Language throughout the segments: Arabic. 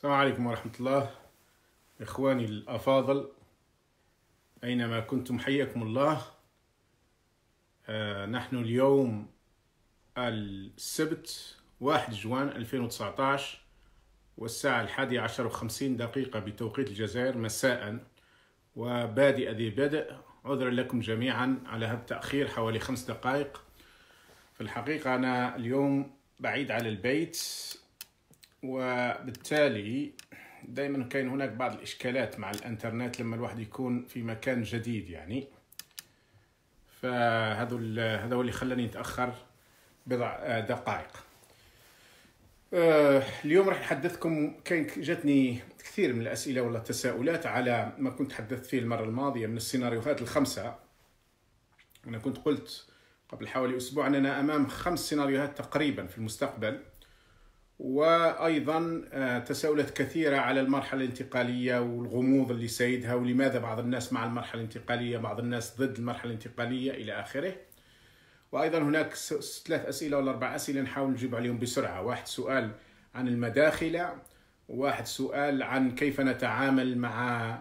السلام عليكم ورحمة الله إخواني الأفاضل أينما كنتم حياكم الله آه نحن اليوم السبت 1 جوان 2019 والساعة الحادية عشر وخمسين دقيقة بتوقيت الجزائر مساء وبادئ ذي بدء عذرا لكم جميعا على هذا التأخير حوالي خمس دقائق في الحقيقة أنا اليوم بعيد على البيت وبالتالي دائما كاين هناك بعض الاشكالات مع الانترنت لما الواحد يكون في مكان جديد يعني فهذا هذا هو اللي خلاني نتاخر بضع دقائق آه، اليوم راح نحدثكم كان جاتني كثير من الاسئله ولا التساؤلات على ما كنت تحدثت فيه المره الماضيه من السيناريوهات الخمسه انا كنت قلت قبل حوالي اسبوع اننا امام خمس سيناريوهات تقريبا في المستقبل وايضا آه، تساؤلات كثيره على المرحله الانتقاليه والغموض اللي سيدها ولماذا بعض الناس مع المرحله الانتقاليه بعض الناس ضد المرحله الانتقاليه الى اخره وايضا هناك ثلاث اسئله ولا اربع اسئله نحاول نجيب عليهم بسرعه واحد سؤال عن المداخله واحد سؤال عن كيف نتعامل مع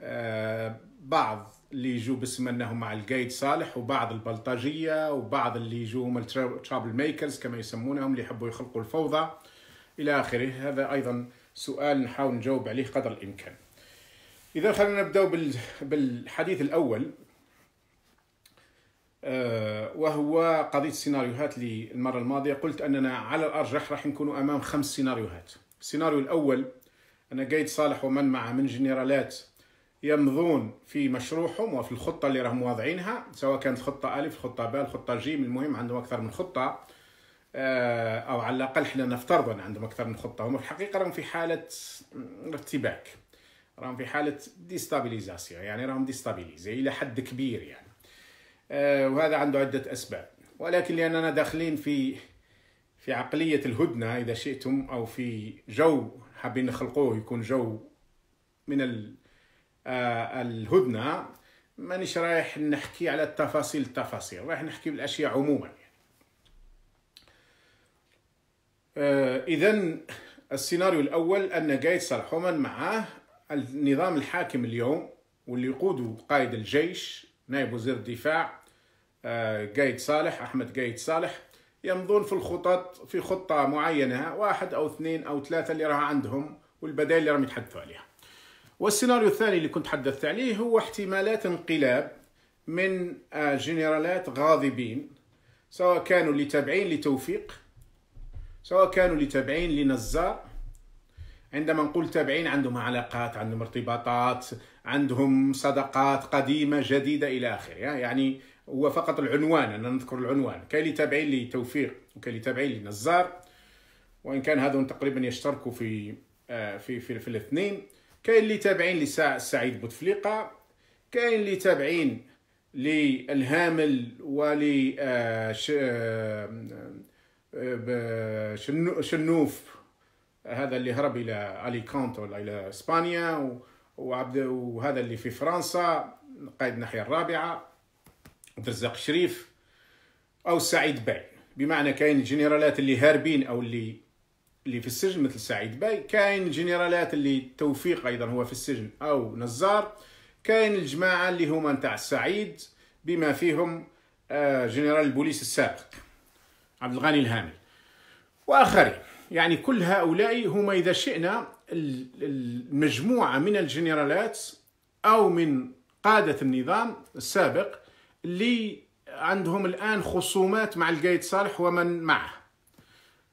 آه، بعض اللي يجوا باسم انهم مع القايد صالح وبعض البلطجيه وبعض اللي يجوا هم الترابل ميكرز كما يسمونهم اللي يحبوا يخلقوا الفوضى إلى آخره هذا أيضا سؤال نحاول نجاوب عليه قدر الإمكان إذا خلينا نبدأ بالحديث الأول آه، وهو قضية السيناريوهات للمرة الماضية قلت أننا على الأرجح راح نكون أمام خمس سيناريوهات السيناريو الأول أن قايد صالح ومن معه من جنرالات يمضون في مشروعهم وفي الخطة اللي راهم واضعينها سواء كانت خطة ألف خطة ب خطة جيم المهم عندهم أكثر من خطة آه، او على الاقل احنا نفترض ان عندهم اكثر من خطه هم في الحقيقه راهم في حاله ارتباك راهم في حاله ديستابيليزاسيون يعني راهم ديستابيليزي الى حد كبير يعني آه، وهذا عنده عده اسباب ولكن لاننا داخلين في في عقليه الهدنه اذا شئتم او في جو حابين نخلقوه يكون جو من آه، الهدنه مانيش رايح نحكي على التفاصيل التفاصيل رايح نحكي بالاشياء عموما آه، إذا السيناريو الأول أن صالح الحومن معاه النظام الحاكم اليوم واللي يقوده قائد الجيش نائب وزير الدفاع قايد آه، صالح أحمد قايد صالح يمضون في الخطط في خطة معينة واحد أو اثنين أو ثلاثة اللي راها عندهم والبدائل اللي راهم يتحدثوا عليها والسيناريو الثاني اللي كنت حدثت عليه هو احتمالات انقلاب من آه، جنرالات غاضبين سواء كانوا اللي تابعين لتوفيق سواء كانوا لتابعين لنزار عندما نقول تابعين عندهم علاقات عندهم ارتباطات عندهم صدقات قديمة جديدة إلى آخره يعني هو فقط العنوان أنا نذكر العنوان كاين اللي تابعين لتوفيق وكاين اللي تابعين لنزار وإن كان هذون تقريبا يشتركوا في آه، في في, في, الاثنين كاين اللي تابعين لسعيد بوتفليقة كاين اللي تابعين للهامل ول آه، آه، شنوف هذا اللي هرب الى اليكانت ولا الى اسبانيا وعبد وهذا اللي في فرنسا قائد الناحيه الرابعه عبد الرزاق شريف او سعيد باي بمعنى كاين الجنرالات اللي هاربين او اللي اللي في السجن مثل سعيد باي كاين الجنرالات اللي توفيق ايضا هو في السجن او نزار كاين الجماعه اللي هما نتاع سعيد بما فيهم آه، جنرال البوليس السابق عبد الغني الهامل واخرين يعني كل هؤلاء هم اذا شئنا المجموعه من الجنرالات او من قاده النظام السابق اللي عندهم الان خصومات مع القايد صالح ومن معه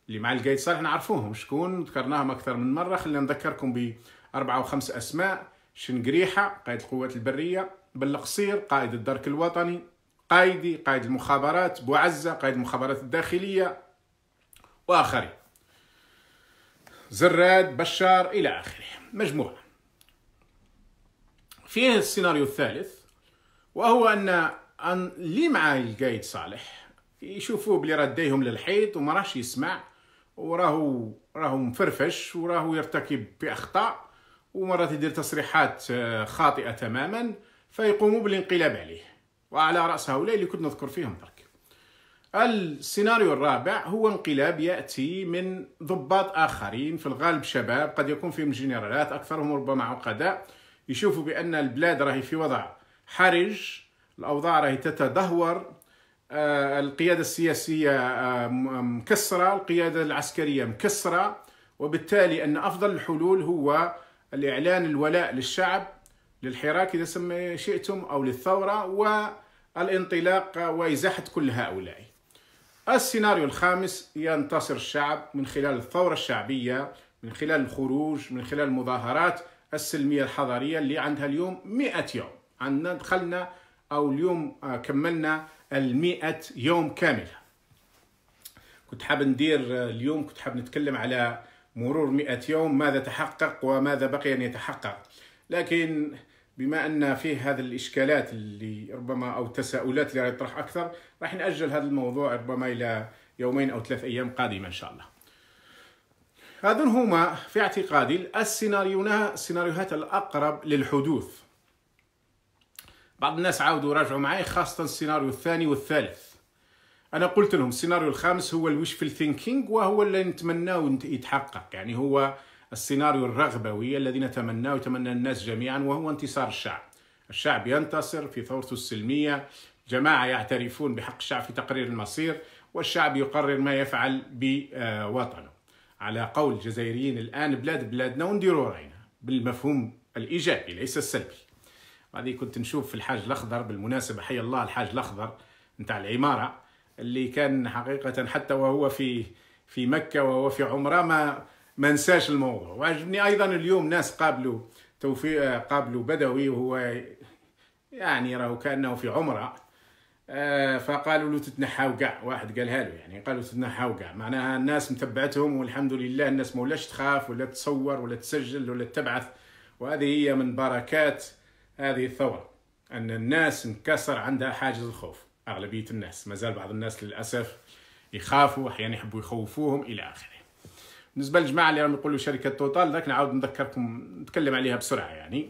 اللي مع القايد صالح نعرفوهم شكون ذكرناهم اكثر من مره خلينا نذكركم باربعه وخمس اسماء شنقريحه قائد القوات البريه بلقصير قائد الدرك الوطني قايدي قائد المخابرات بوعزة قائد المخابرات الداخلية وآخرين زراد بشار إلى آخره مجموعة فيه السيناريو الثالث وهو أن أن اللي مع القايد صالح يشوفوه بلي رديهم للحيط وما راهش يسمع وراهو راهو مفرفش وراهو يرتكب باخطاء ومرات يدير تصريحات آه، خاطئه تماما فيقوموا بالانقلاب عليه وعلى رأس هؤلاء اللي كنت نذكر فيهم برك السيناريو الرابع هو انقلاب يأتي من ضباط آخرين في الغالب شباب قد يكون فيهم جنرالات أكثرهم ربما عقداء يشوفوا بأن البلاد راهي في وضع حرج الأوضاع راهي تتدهور آه، القيادة السياسية آه، مكسرة القيادة العسكرية مكسرة وبالتالي أن أفضل الحلول هو الإعلان الولاء للشعب للحراك إذا سمي شئتم أو للثورة الانطلاق وإزاحة كل هؤلاء السيناريو الخامس ينتصر الشعب من خلال الثورة الشعبية من خلال الخروج من خلال المظاهرات السلمية الحضارية اللي عندها اليوم 100 يوم عندنا دخلنا أو اليوم آه، كملنا المئة يوم كاملة كنت حاب ندير آه، اليوم كنت حاب نتكلم على مرور مئة يوم ماذا تحقق وماذا بقي أن يتحقق لكن بما ان فيه هذه الاشكالات اللي ربما او التساؤلات اللي راح يطرح اكثر راح ناجل هذا الموضوع ربما الى يومين او ثلاث ايام قادمه ان شاء الله. هذون هما في اعتقادي السيناريونا السيناريوهات الاقرب للحدوث. بعض الناس عاودوا راجعوا معي خاصه السيناريو الثاني والثالث. انا قلت لهم السيناريو الخامس هو الوشفل ثينكينج وهو اللي نتمناه يتحقق يعني هو السيناريو الرغبوي الذي نتمناه ويتمنى الناس جميعا وهو انتصار الشعب الشعب ينتصر في ثورته السلمية جماعة يعترفون بحق الشعب في تقرير المصير والشعب يقرر ما يفعل بوطنه على قول الجزائريين الآن بلاد بلادنا ونديروا راينا بالمفهوم الإيجابي ليس السلبي هذه كنت نشوف في الحاج الأخضر بالمناسبة حي الله الحاج الأخضر نتاع العمارة اللي كان حقيقة حتى وهو في في مكة وهو في عمره ما ما نساش الموضوع وعجبني ايضا اليوم ناس قابلوا توفيق قابلوا بدوي وهو يعني راهو كانه في عمره آه، فقالوا له تتنحاو كاع واحد قالها له يعني قالوا تتنحاو كاع معناها الناس متبعتهم والحمد لله الناس ما ولاش تخاف ولا تصور ولا تسجل ولا تبعث وهذه هي من بركات هذه الثوره ان الناس انكسر عندها حاجز الخوف اغلبيه الناس مازال بعض الناس للاسف يخافوا احيانا يحبوا يخوفوهم الى اخره بالنسبه للجماعه اللي راهم يقولوا شركه توتال ذاك نعاود نذكركم نتكلم عليها بسرعه يعني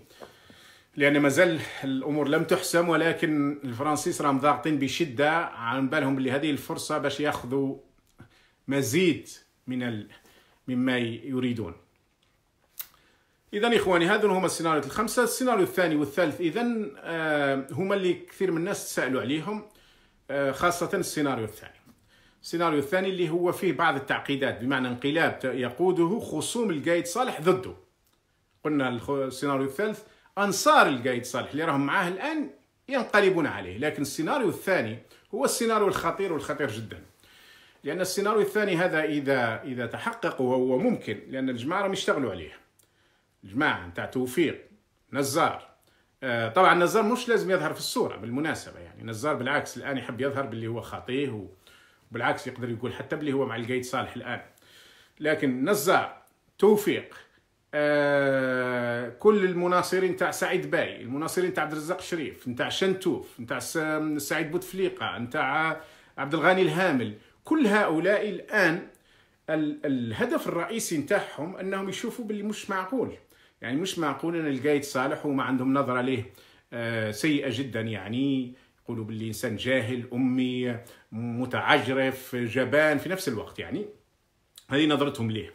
لان مازال الامور لم تحسم ولكن الفرنسيس راهم ضاغطين بشده عن بالهم بلي هذه الفرصه باش ياخذوا مزيد من ال... مما يريدون اذا اخواني هذو هما السيناريوهات الخمسه السيناريو الثاني والثالث اذا آه، هما اللي كثير من الناس تسالوا عليهم آه، خاصه السيناريو الثاني السيناريو الثاني اللي هو فيه بعض التعقيدات بمعنى انقلاب يقوده خصوم القايد صالح ضده قلنا السيناريو الثالث انصار القايد صالح اللي راهم معاه الان ينقلبون عليه لكن السيناريو الثاني هو السيناريو الخطير والخطير جدا لان السيناريو الثاني هذا اذا اذا تحقق وهو ممكن لان الجماعه راهم يشتغلوا عليه الجماعه نتاع توفيق نزار آه، طبعا نزار مش لازم يظهر في الصوره بالمناسبه يعني نزار بالعكس الان يحب يظهر باللي هو و... بالعكس يقدر يقول حتى بلي هو مع القايد صالح الان لكن نزار توفيق آه كل المناصرين تاع سعيد باي المناصرين تاع عبد الرزاق الشريف نتاع شنتوف نتاع سعيد بوتفليقه نتاع عبد الغني الهامل كل هؤلاء الان الهدف الرئيسي نتاعهم انهم يشوفوا باللي مش معقول يعني مش معقول ان القايد صالح وما عندهم نظره ليه آه، سيئه جدا يعني يقولوا باللي انسان جاهل امي متعجرف جبان في نفس الوقت يعني هذه نظرتهم ليه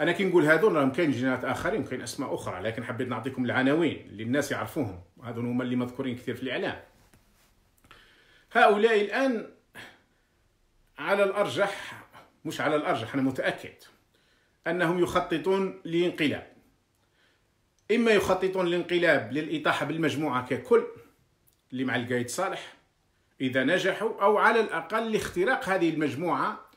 انا كي نقول هذول راهم كاين جينات اخرين كاين اسماء اخرى لكن حبيت نعطيكم العناوين اللي الناس يعرفوهم هذول هما اللي مذكورين كثير في الاعلام هؤلاء الان على الارجح مش على الارجح انا متاكد انهم يخططون لانقلاب اما يخططون لانقلاب للاطاحه بالمجموعه ككل اللي مع القايد صالح إذا نجحوا أو على الأقل لاختراق هذه المجموعة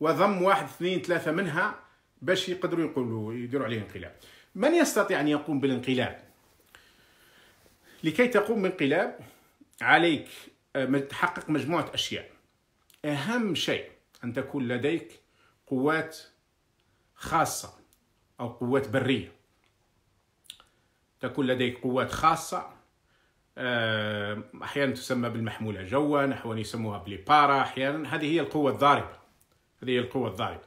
وضم واحد اثنين ثلاثة منها باش يقدروا يقولوا يديروا عليه انقلاب من يستطيع أن يقوم بالانقلاب لكي تقوم بانقلاب عليك آه، تحقق مجموعة أشياء أهم شيء أن تكون لديك قوات خاصة أو قوات برية تكون لديك قوات خاصة آه، احيانا تسمى بالمحموله جوا احيانا يسموها بليبارا احيانا هذه هي القوه الضاربه هذه هي القوه الضاربه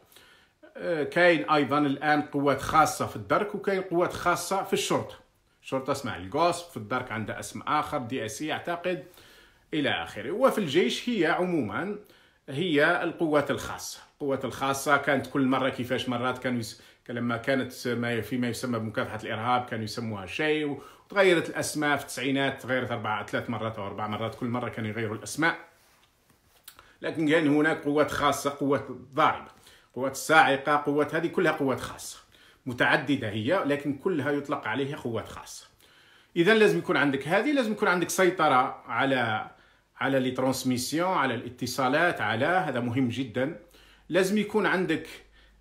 آه، كاين ايضا الان قوات خاصه في الدرك وكاين قوات خاصه في الشرطه الشرطه اسمها الجوس في الدرك عندها اسم اخر دي اس اعتقد الى اخره وفي الجيش هي عموما هي القوات الخاصه القوات الخاصه كانت كل مره كيفاش مرات كانوا يس... لما كانت ما فيما يسمى بمكافحه الارهاب كانوا يسموها شيء وتغيرت الاسماء في التسعينات تغيرت اربع ثلاث مرات او اربع مرات كل مره كانوا يغيروا الاسماء لكن كان هناك قوات خاصه قوات ضاربه قوات الساعقه قوات هذه كلها قوات خاصه متعدده هي لكن كلها يطلق عليها قوات خاصه اذا لازم يكون عندك هذه لازم يكون عندك سيطره على على لي ترانسميسيون على الاتصالات على هذا مهم جدا لازم يكون عندك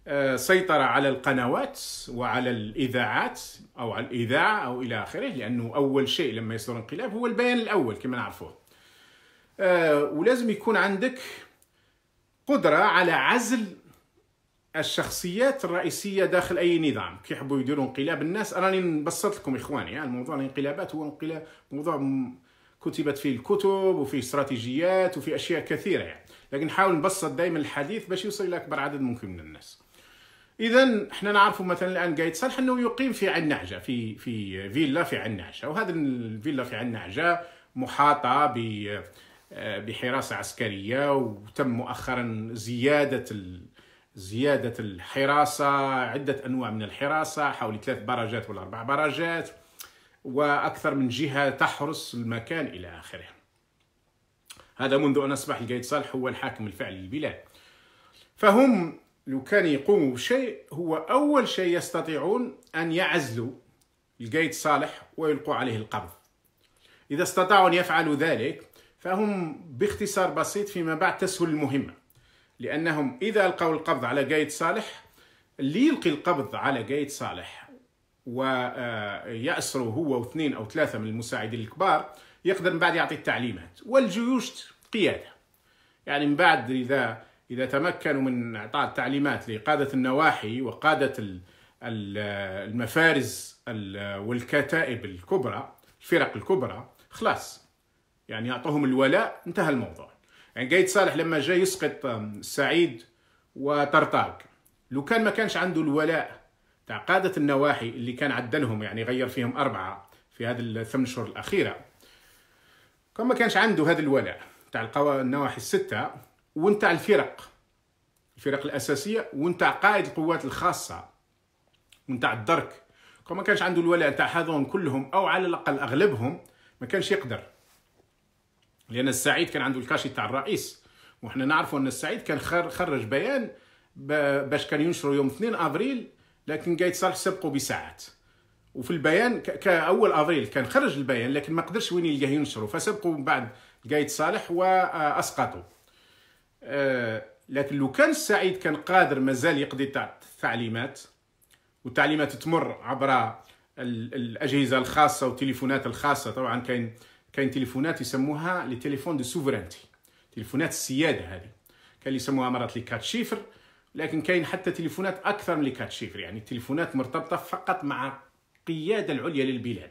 آه، سيطرة على القنوات وعلى الإذاعات أو على الإذاعة أو إلى آخره لأنه أول شيء لما يصدر انقلاب هو البيان الأول كما نعرفوه آه، ولازم يكون عندك قدرة على عزل الشخصيات الرئيسية داخل أي نظام يحبوا يديروا انقلاب الناس راني نبسط لكم إخواني يعني الموضوع الانقلابات هو انقلاب موضوع كتبت فيه الكتب وفيه استراتيجيات وفيه أشياء كثيرة يعني لكن نحاول نبسط دائما الحديث باش يوصل الى اكبر عدد ممكن من الناس اذا احنا نعرفوا مثلا الان قايد صالح انه يقيم في عين نعجه في في فيلا في عين نعجه وهذه الفيلا في عين نعجه محاطه ب بحراسه عسكريه وتم مؤخرا زياده زيادة الحراسة عدة أنواع من الحراسة حوالي ثلاث برجات ولا أربع برجات وأكثر من جهة تحرس المكان إلى آخره هذا منذ أن أصبح القايد صالح هو الحاكم الفعلي للبلاد فهم لو كان يقوموا بشيء هو أول شيء يستطيعون أن يعزلوا القايد صالح ويلقوا عليه القبض إذا استطاعوا أن يفعلوا ذلك فهم باختصار بسيط فيما بعد تسهل المهمة لأنهم إذا ألقوا القبض على قايد صالح اللي يلقي القبض على قايد صالح ويأسره هو واثنين أو ثلاثة من المساعدين الكبار يقدر من بعد يعطي التعليمات والجيوش قيادة يعني من بعد إذا إذا تمكنوا من إعطاء التعليمات لقادة النواحي وقادة المفارز والكتائب الكبرى الفرق الكبرى خلاص يعني يعطوهم الولاء انتهى الموضوع يعني قايد صالح لما جاء يسقط سعيد وطرطاق لو كان ما كانش عنده الولاء تاع قادة النواحي اللي كان عدلهم يعني غير فيهم أربعة في هذه الثمان شهور الأخيرة كان ما كانش عنده هذا الولع تاع النواحي الستة ونتاع الفرق الفرق الأساسية ونتاع قائد القوات الخاصة ونتاع الدرك كان ما كانش عنده الولع تاع هذون كلهم أو على الأقل أغلبهم ما كانش يقدر لأن السعيد كان عنده الكاشي تاع الرئيس وحنا نعرفوا أن السعيد كان خرج بيان باش كان ينشروا يوم 2 أبريل لكن قايد صالح سبقه بساعات وفي البيان كاول افريل كان خرج البيان لكن ما قدرش وين يلقاه ينشره فسبقوا من بعد قايد صالح واسقطوا آه، لكن لو كان السعيد كان قادر مازال يقضي التعليمات والتعليمات تمر عبر الاجهزه الخاصه والتليفونات الخاصه طبعا كاين كاين تليفونات يسموها لي تليفون دو سوفرينتي تليفونات السياده هذه كاين اللي يسموها مرات لي كات شيفر لكن كاين حتى تليفونات اكثر من لي كات شيفر يعني تليفونات مرتبطه فقط مع القياده العليا للبلاد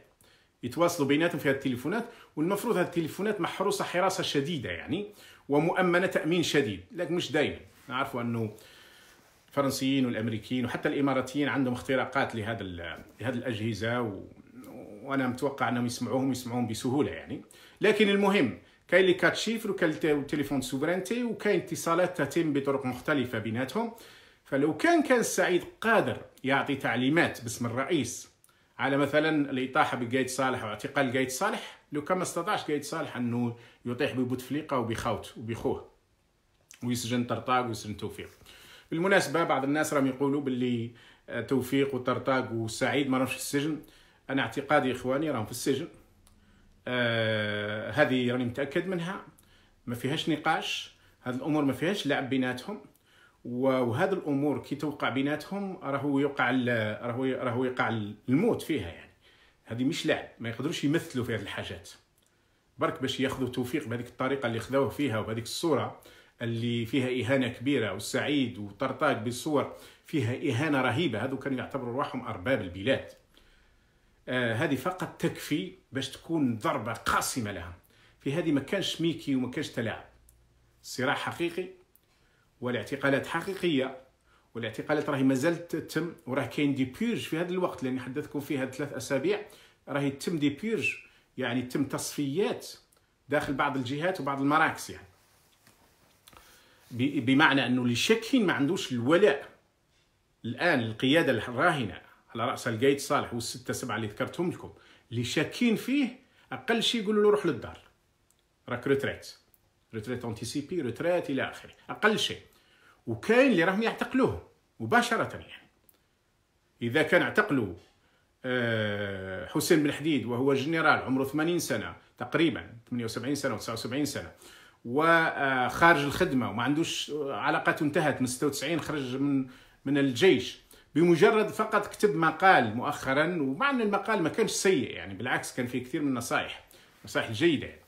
يتواصلوا بيناتهم في هذه التليفونات والمفروض هذه التليفونات محروسه حراسه شديده يعني ومؤمنه تامين شديد لكن مش دائما نعرفوا انه الفرنسيين والامريكيين وحتى الاماراتيين عندهم اختراقات لهذا لهذه الاجهزه و... وانا متوقع انهم يسمعوهم يسمعوهم بسهوله يعني لكن المهم كاين لي كات شيفر وكاين تليفون سوفرينتي وكاين اتصالات تتم بطرق مختلفه بيناتهم فلو كان كان السعيد قادر يعطي تعليمات باسم الرئيس على مثلا الاطاحه بقايد صالح واعتقال قايد صالح لو كان ما استطاعش قايد صالح انه يطيح ببوتفليقه وبخوت وبخوه ويسجن طرطاق ويسجن توفيق بالمناسبه بعض الناس راهم يقولوا باللي آه، توفيق وطرطاق وسعيد ما راهمش في السجن انا اعتقادي اخواني راهم في السجن آه هذه راني متاكد منها ما فيهاش نقاش هذه الامور ما فيهاش لعب بيناتهم وهذه الامور كي توقع بيناتهم راهو يوقع راهو راهو يقع الموت فيها يعني هذه مش لعب ما يقدروش يمثلوا في هذه الحاجات برك باش ياخذوا توفيق بهذيك الطريقه اللي خذوه فيها وبهذيك الصوره اللي فيها اهانه كبيره والسعيد وطرطاق بالصور فيها اهانه رهيبه هذو كانوا يعتبروا روحهم ارباب البلاد آه هذه فقط تكفي باش تكون ضربه قاسمه لها في هذه ما كانش ميكي وما كانش تلاعب صراع حقيقي والاعتقالات حقيقيه والاعتقالات راهي مازال تتم وراه كاين دي بيرج في هذا الوقت لاني حدثكم في هذه ثلاث اسابيع راهي تتم دي بيرج يعني تم تصفيات داخل بعض الجهات وبعض المراكز يعني بمعنى انه اللي شاكين ما عندوش الولاء الان القياده الراهنه على راس القايد صالح والسته سبعه اللي ذكرتهم لكم اللي شاكين فيه اقل شيء يقولوا له روح للدار راك ريتريت ريتريت انتيسيبي ريتريت الى اخره اقل شيء وكاين اللي راهم يعتقلوه مباشره يعني اذا كان اعتقلوا آه، حسين بن حديد وهو جنرال عمره 80 سنه تقريبا 78 سنه و79 سنه وخارج آه، الخدمه وما عندوش علاقاته انتهت من 96 خرج من من الجيش بمجرد فقط كتب مقال مؤخرا ومع ان المقال ما كانش سيء يعني بالعكس كان فيه كثير من النصائح نصائح جيده يعني.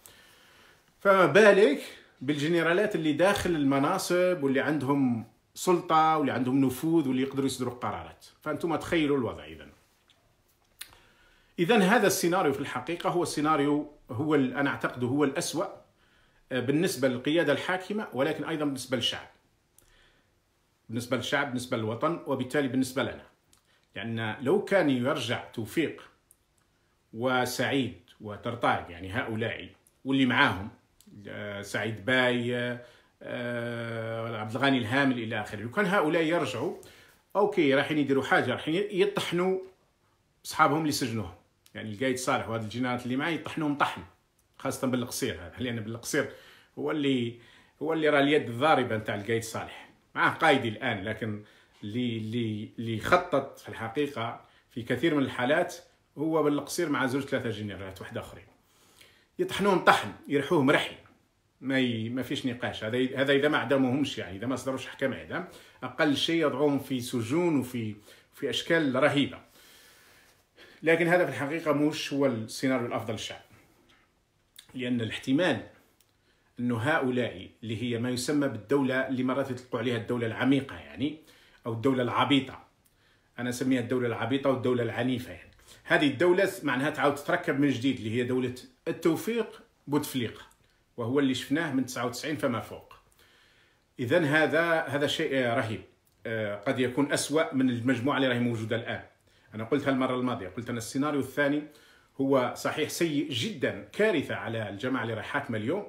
فما بالك بالجنرالات اللي داخل المناصب واللي عندهم سلطه واللي عندهم نفوذ واللي يقدروا يصدروا قرارات فانتم تخيلوا الوضع اذا اذا هذا السيناريو في الحقيقه هو السيناريو هو انا أعتقد هو الاسوا آه، بالنسبه للقياده الحاكمه ولكن ايضا بالنسبه للشعب بالنسبه للشعب بالنسبه للوطن وبالتالي بالنسبه لنا لان لو كان يرجع توفيق وسعيد وترطاق يعني هؤلاء واللي معاهم آه، سعيد باي آه، آه، عبد الغني الهامل الى اخره لو كان هؤلاء يرجعوا اوكي رايحين يديروا حاجه رايحين يطحنوا اصحابهم اللي سجنوهم يعني القايد صالح وهذا الجنات اللي معاه يطحنوهم طحن خاصه بالقصير هذا لان بالقصير هو اللي هو اللي راه اليد الضاربه نتاع القايد صالح معاه قايدي الان لكن اللي اللي اللي خطط في الحقيقه في كثير من الحالات هو بالقصير مع زوج ثلاثه جنرالات واحد اخرين يطحنوهم طحن يرحوهم رحي ما ي... ما فيش نقاش هذا هذا اذا ما اعدموهمش يعني اذا ما صدروش حكم اعدام اقل شيء يضعوهم في سجون وفي في اشكال رهيبه لكن هذا في الحقيقه مش هو السيناريو الافضل للشعب لان الاحتمال انه هؤلاء اللي هي ما يسمى بالدوله اللي مرات يطلقوا عليها الدوله العميقه يعني او الدوله العبيطه انا اسميها الدوله العبيطه والدوله العنيفه يعني هذه الدوله معناها تعاود تتركب من جديد اللي هي دوله التوفيق بوتفليقه وهو اللي شفناه من 99 فما فوق اذا هذا هذا شيء رهيب آه، قد يكون أسوأ من المجموعة اللي راهي موجودة الآن أنا قلتها المرة الماضية قلت أن السيناريو الثاني هو صحيح سيء جدا كارثة على الجماعة اللي راهي حاكمة اليوم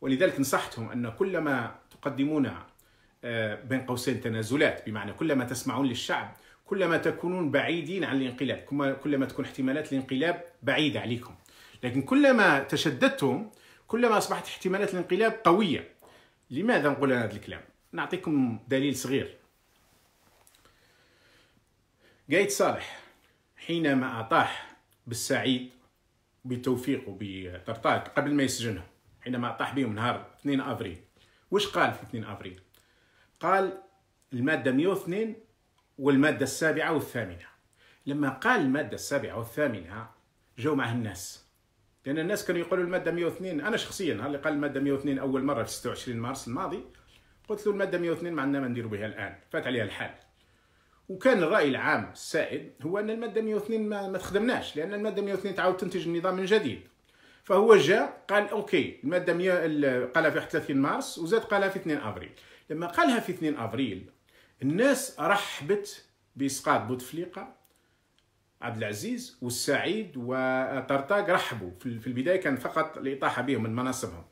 ولذلك نصحتهم أن كلما تقدمون آه، بين قوسين تنازلات بمعنى كلما تسمعون للشعب كلما تكونون بعيدين عن الانقلاب كلما تكون احتمالات الانقلاب بعيدة عليكم لكن كلما تشددتم كلما أصبحت احتمالات الانقلاب قوية لماذا نقول هذا الكلام؟ نعطيكم دليل صغير قايد صالح حينما أطاح بالسعيد بتوفيق وبطرطاق قبل ما يسجنهم حينما أطاح بهم نهار 2 أفريل واش قال في 2 أفريل؟ قال المادة 102 والمادة السابعة والثامنة لما قال المادة السابعة والثامنة جاو معه الناس لان الناس كانوا يقولوا الماده 102 انا شخصيا ها اللي قال الماده 102 اول مره في 26 مارس الماضي قلت له الماده 102 ما عندنا ما نديروا بها الان فات عليها الحال وكان الراي العام السائد هو ان الماده 102 ما, ما تخدمناش لان الماده 102 تعاود تنتج النظام من جديد فهو جاء قال اوكي الماده 100 قالها في 31 مارس وزاد قالها في 2 افريل لما قالها في 2 افريل الناس رحبت باسقاط بوتفليقه عبد العزيز والسعيد وطرطاق رحبوا في البدايه كان فقط الاطاحه بهم من مناصبهم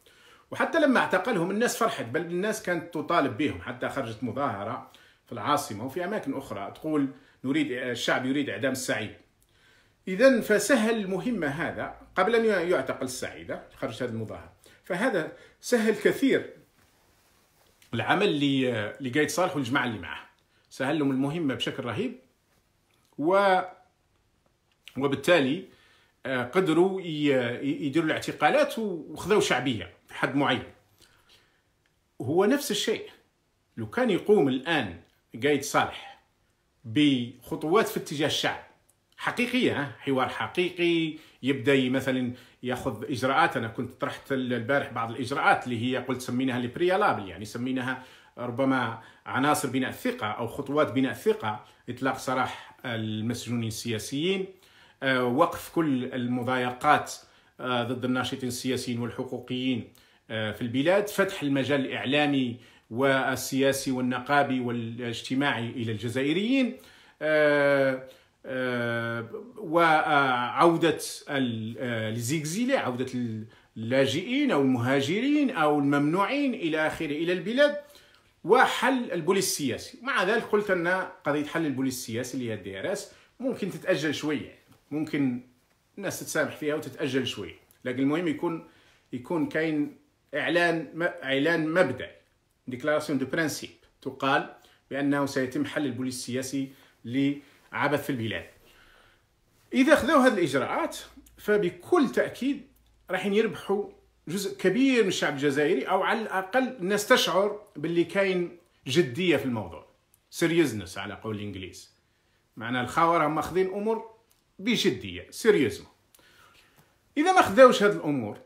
وحتى لما اعتقلهم الناس فرحت بل الناس كانت تطالب بهم حتى خرجت مظاهره في العاصمه وفي اماكن اخرى تقول نريد الشعب يريد اعدام السعيد اذا فسهل المهمه هذا قبل ان يعتقل السعيد خرجت هذه المظاهره فهذا سهل كثير العمل لقايد صالح والجماعه اللي معه سهل لهم المهمه بشكل رهيب و وبالتالي آه، قدروا يديروا الاعتقالات وخذوا شعبيه في حد معين هو نفس الشيء لو كان يقوم الان قايد صالح بخطوات في اتجاه الشعب حقيقيه حوار حقيقي يبدا مثلا ياخذ اجراءات انا كنت طرحت البارح بعض الاجراءات اللي هي قلت سميناها البريالابل يعني سميناها ربما عناصر بناء الثقه او خطوات بناء الثقه اطلاق سراح المسجونين السياسيين آه، وقف كل المضايقات آه، ضد الناشطين السياسيين والحقوقيين آه، في البلاد فتح المجال الإعلامي والسياسي والنقابي والاجتماعي إلى الجزائريين وعودة الزيكزيلة عودة اللاجئين أو المهاجرين أو الممنوعين إلى آخره إلى البلاد وحل البوليس السياسي مع ذلك قلت أن قضية حل البوليس السياسي اللي هي الدي ار اس ممكن تتأجل شوية ممكن الناس تسامح فيها وتتاجل شوي لكن المهم يكون يكون كاين اعلان اعلان مبدئي ديكلاراسيون دو برانسيب تقال بانه سيتم حل البوليس السياسي لعبث في البلاد اذا خذوا هذه الاجراءات فبكل تاكيد راح يربحوا جزء كبير من الشعب الجزائري او على الاقل الناس تشعر باللي كاين جديه في الموضوع سيريزنس على قول الانجليز معنى الخاور هم ماخذين امور بجديه سيريوزمون اذا ما خداوش هاد الامور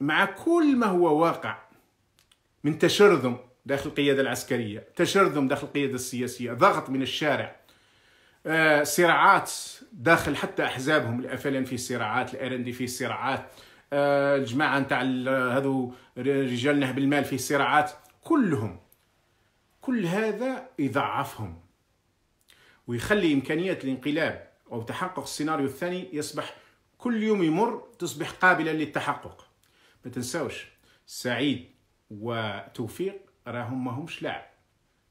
مع كل ما هو واقع من تشرذم داخل القياده العسكريه تشرذم داخل القياده السياسيه ضغط من الشارع آه، صراعات داخل حتى احزابهم الافلان في صراعات الارندي في صراعات آه، الجماعه نتاع هذو رجال نهب المال في صراعات كلهم كل هذا يضعفهم ويخلي امكانيه الانقلاب أو تحقق السيناريو الثاني يصبح كل يوم يمر تصبح قابلة للتحقق ما تنساوش سعيد وتوفيق راهم ما همش لاعب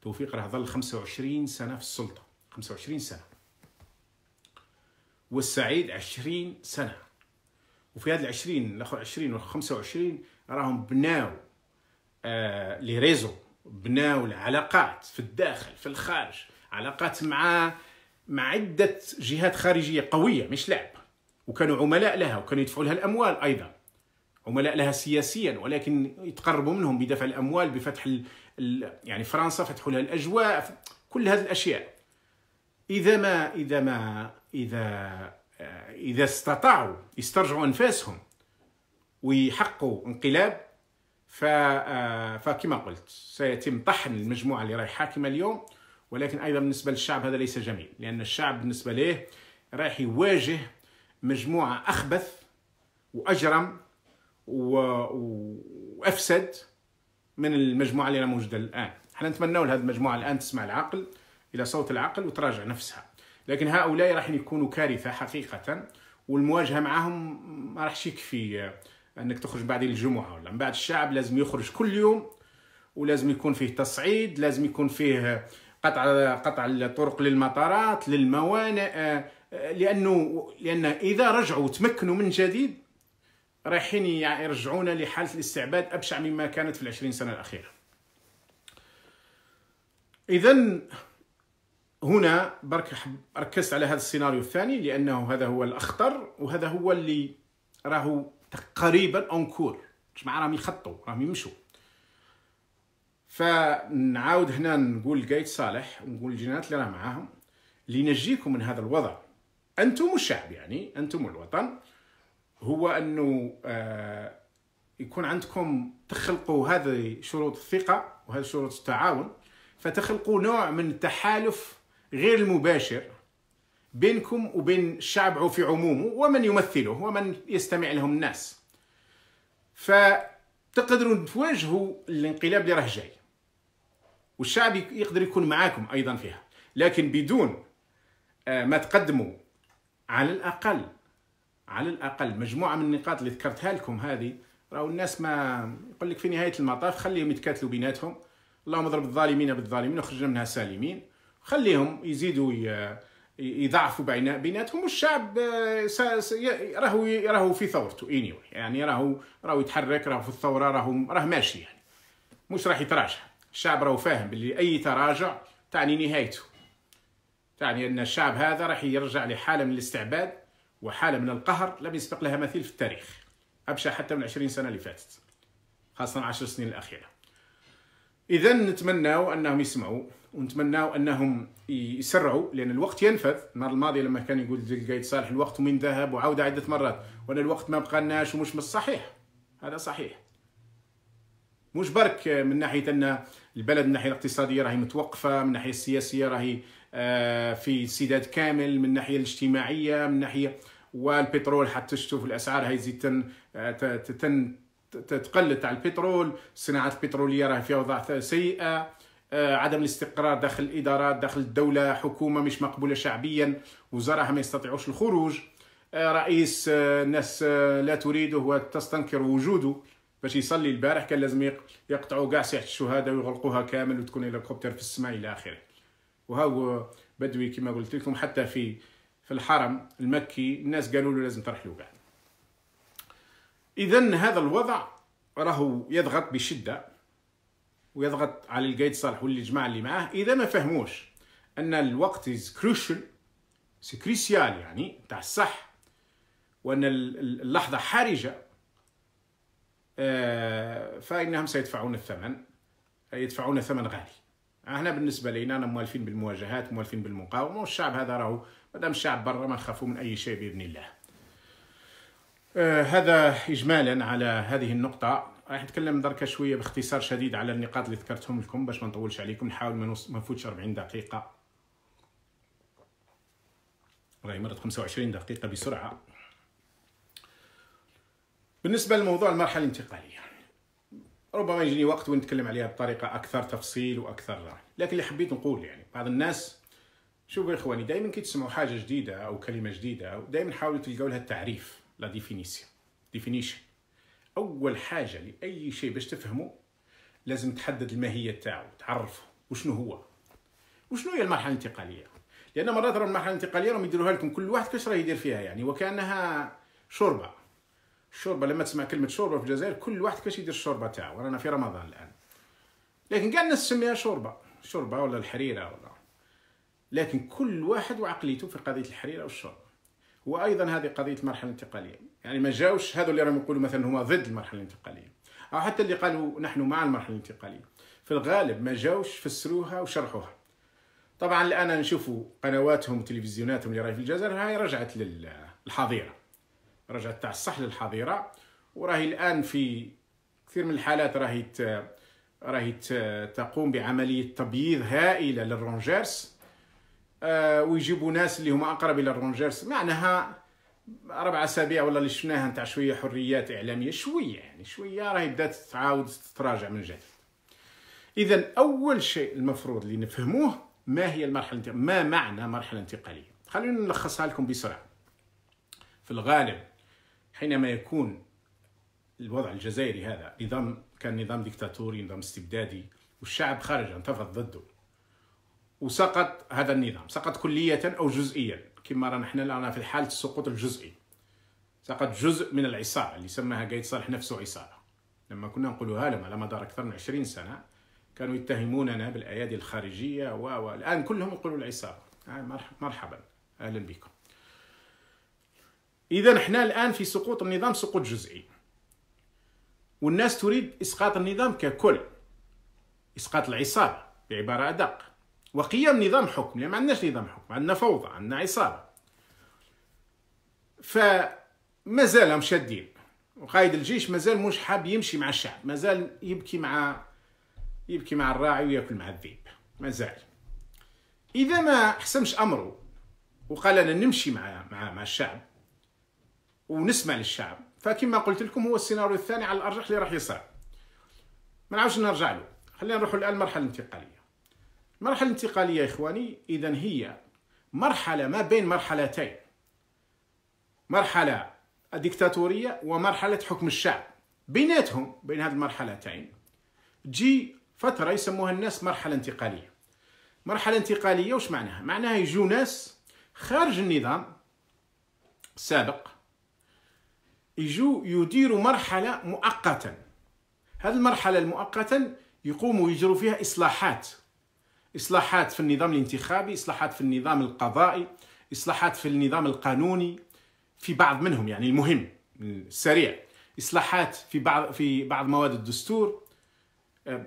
توفيق راه ظل 25 سنة في السلطة 25 سنة والسعيد 20 سنة وفي هاد العشرين الاخر عشرين وال وعشرين راهم بناو آه لي ريزو بناو العلاقات في الداخل في الخارج علاقات مع مع عدة جهات خارجية قوية مش لعب وكانوا عملاء لها وكانوا يدفعوا لها الأموال أيضا عملاء لها سياسيا ولكن يتقربوا منهم بدفع الأموال بفتح ال... يعني فرنسا فتحوا لها الأجواء كل هذه الأشياء إذا ما إذا ما إذا آه، إذا استطاعوا يسترجعوا أنفاسهم ويحققوا انقلاب آه، فكما قلت سيتم طحن المجموعة اللي رايح حاكمة اليوم ولكن أيضا بالنسبة للشعب هذا ليس جميل لأن الشعب بالنسبة ليه رايح يواجه مجموعة أخبث وأجرم و... وأفسد من المجموعة اللي موجودة الآن احنا نتمنوا لهذه المجموعة الآن تسمع العقل إلى صوت العقل وتراجع نفسها لكن هؤلاء راح يكونوا كارثة حقيقة والمواجهة معهم ما راحش يكفي أنك تخرج بعد الجمعة ولا من بعد الشعب لازم يخرج كل يوم ولازم يكون فيه تصعيد لازم يكون فيه قطع قطع الطرق للمطارات للموانئ آه، لانه لان اذا رجعوا وتمكنوا من جديد رايحين يرجعونا لحاله الاستعباد ابشع مما كانت في العشرين سنه الاخيره اذا هنا برك ركزت على هذا السيناريو الثاني لانه هذا هو الاخطر وهذا هو اللي راهو قريبا اونكور جماعه راهم يخطوا راهم يمشوا فنعاود هنا نقول لقايد صالح ونقول للجنات اللي راه معاهم نجيكم من هذا الوضع انتم الشعب يعني انتم الوطن هو انه آه، يكون عندكم تخلقوا هذه شروط الثقه وهذه شروط التعاون فتخلقوا نوع من التحالف غير المباشر بينكم وبين الشعب في عمومه ومن يمثله ومن يستمع لهم الناس فتقدروا تواجهوا الانقلاب اللي راه جاي والشعب يقدر يكون معاكم ايضا فيها لكن بدون آه، ما تقدموا على الاقل على الاقل مجموعه من النقاط اللي ذكرتها لكم هذه راهو الناس ما يقول لك في نهايه المطاف خليهم يتكاتلوا بيناتهم اللهم اضرب الظالمين بالظالمين وخرجنا منها سالمين خليهم يزيدوا يضعفوا بيناتهم والشعب آه، راهو راهو في ثورته anyway. يعني راهو راهو يتحرك راهو في الثوره راهو راه ماشي يعني مش راح يتراجع الشعب راهو فاهم باللي اي تراجع تعني نهايته تعني ان الشعب هذا راح يرجع لحاله من الاستعباد وحاله من القهر لم يسبق لها مثيل في التاريخ ابشع حتى من 20 سنه اللي فاتت خاصه 10 سنين الاخيره اذا نتمناو انهم يسمعوا ونتمناو انهم يسرعوا لان الوقت ينفذ النهار الماضي لما كان يقول القايد صالح الوقت من ذهب وعاود عده مرات وان الوقت ما بقى لناش ومش مش صحيح هذا صحيح مش برك من ناحيه ان البلد من الناحيه الاقتصاديه راهي متوقفه من الناحيه السياسيه راهي آه، في سداد كامل من الناحيه الاجتماعيه من ناحيه والبترول حتى تشوف الاسعار هاي تزيد تن آه، تن تقل تاع البترول الصناعات البتروليه راهي في اوضاع سيئه آه، عدم الاستقرار داخل الادارات داخل الدوله حكومه مش مقبوله شعبيا وزراء ما يستطيعوش الخروج رئيس الناس لا تريده وتستنكر وجوده باش يصلي البارح كان لازم يقطعوا كاع ساحه الشهداء ويغلقوها كامل وتكون هليكوبتر في السماء الى اخره وها بدوي كما قلت لكم حتى في في الحرم المكي الناس قالوا له لازم ترحلوا كاع اذا هذا الوضع راهو يضغط بشده ويضغط على القايد صالح والجماعه اللي معاه اذا ما فهموش ان الوقت از كروشل سي يعني تاع الصح وان اللحظه حرجه آه، فانهم سيدفعون الثمن يدفعون ثمن غالي احنا بالنسبه لينا أنا موالفين بالمواجهات موالفين بالمقاومه والشعب هذا راهو مادام الشعب برا ما نخافوا من اي شيء باذن الله آه، هذا اجمالا على هذه النقطه راح نتكلم دركا شويه باختصار شديد على النقاط اللي ذكرتهم لكم باش ما نطولش عليكم نحاول ما نفوتش 40 دقيقه راهي مرت 25 دقيقه بسرعه بالنسبه لموضوع المرحله الانتقاليه ربما يجيني وقت ونتكلم عليها بطريقه اكثر تفصيل واكثر لكن اللي حبيت نقول يعني بعض الناس شوفوا يا اخواني دائما كي تسمعوا حاجه جديده او كلمه جديده دائما حاولوا تلقاو لها التعريف لا ديفينيسيون ديفينيشن اول حاجه لاي شيء باش تفهمه لازم تحدد الماهيه تاعو تعرفه وشنو هو وشنو هي المرحله الانتقاليه لان مرات المرحله الانتقاليه راهم يديروها لكم كل واحد كاش راه يدير فيها يعني وكانها شوربه الشوربه لما تسمع كلمه شوربه في الجزائر كل واحد كيفاش يدير الشوربه تاعو رانا في رمضان الان لكن كاع الناس تسميها شوربه شوربه ولا الحريره ولا لكن كل واحد وعقليته في قضيه الحريره والشوربه وايضا هذه قضيه المرحله الانتقاليه يعني ما جاوش هذو اللي راهم يقولوا مثلا هما ضد المرحله الانتقاليه او حتى اللي قالوا نحن مع المرحله الانتقاليه في الغالب ما جاوش فسروها وشرحوها طبعا الان نشوفوا قنواتهم وتلفزيوناتهم اللي راهي في الجزائر هاي رجعت للحظيره رجعت تاع الصح للحظيره وراهي الان في كثير من الحالات راهي راهي تقوم بعمليه تبييض هائله للرونجرس آه، ويجيبوا ناس اللي هما اقرب الى الرونجيرس معناها ربع اسابيع ولا اللي شفناها نتاع شويه حريات اعلاميه شويه يعني شويه راهي بدات تعاود تتراجع من جديد اذا اول شيء المفروض اللي نفهموه ما هي المرحله الانتقالية؟ ما معنى مرحله انتقاليه خلونا نلخصها لكم بسرعه في الغالب حينما يكون الوضع الجزائري هذا نظام كان نظام ديكتاتوري نظام استبدادي والشعب خرج انتفض ضده وسقط هذا النظام سقط كلية أو جزئيا كما رانا حنا رانا في حالة السقوط الجزئي سقط جزء من العصارة اللي سماها قايد صالح نفسه عصارة لما كنا نقولوها لهم على مدار أكثر من عشرين سنة كانوا يتهموننا بالأيادي الخارجية والآن كلهم يقولوا العصابة آه، مرحبا أهلا بكم اذا احنا الان في سقوط النظام سقوط جزئي والناس تريد اسقاط النظام ككل اسقاط العصابه بعباره ادق وقيام نظام حكم لان ما عندناش نظام حكم عندنا فوضى عندنا عصابه فمازال شادين وقائد الجيش مازال مش حاب يمشي مع الشعب مازال يبكي مع يبكي مع الراعي وياكل مع الذئب مازال اذا ما حسمش امره وقال انا نمشي مع مع مع الشعب ونسمع للشعب فكما قلت لكم هو السيناريو الثاني على الارجح اللي راح يصير ما نعاودش نرجع له خلينا نروحوا الان المرحله الانتقاليه المرحله الانتقاليه يا اخواني اذا هي مرحله ما بين مرحلتين مرحله الديكتاتوريه ومرحله حكم الشعب بيناتهم بين هذه المرحلتين تجي فتره يسموها الناس مرحله انتقاليه مرحله انتقاليه وش معناها معناها يجوا ناس خارج النظام السابق يجو يديروا مرحلة مؤقتا هذه المرحلة المؤقتا يقوموا يجروا فيها إصلاحات إصلاحات في النظام الانتخابي إصلاحات في النظام القضائي إصلاحات في النظام القانوني في بعض منهم يعني المهم السريع إصلاحات في بعض في بعض مواد الدستور